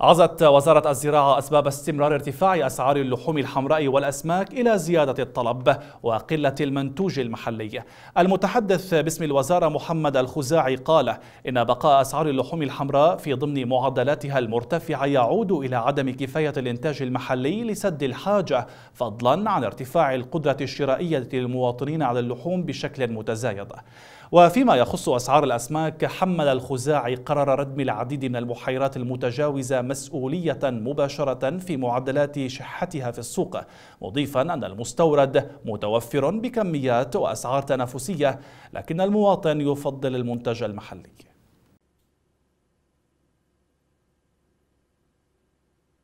عزت وزارة الزراعة أسباب استمرار ارتفاع أسعار اللحوم الحمراء والأسماك إلى زيادة الطلب وقلة المنتوج المحلي المتحدث باسم الوزارة محمد الخزاعي قال إن بقاء أسعار اللحوم الحمراء في ضمن معدلاتها المرتفعة يعود إلى عدم كفاية الإنتاج المحلي لسد الحاجة فضلا عن ارتفاع القدرة الشرائية للمواطنين على اللحوم بشكل متزايد وفيما يخص أسعار الأسماك حمل الخزاعي قرار ردم العديد من البحيرات المتجاوزة مسؤولية مباشرة في معدلات شحتها في السوق مضيفا أن المستورد متوفر بكميات وأسعار تنافسية لكن المواطن يفضل المنتج المحلي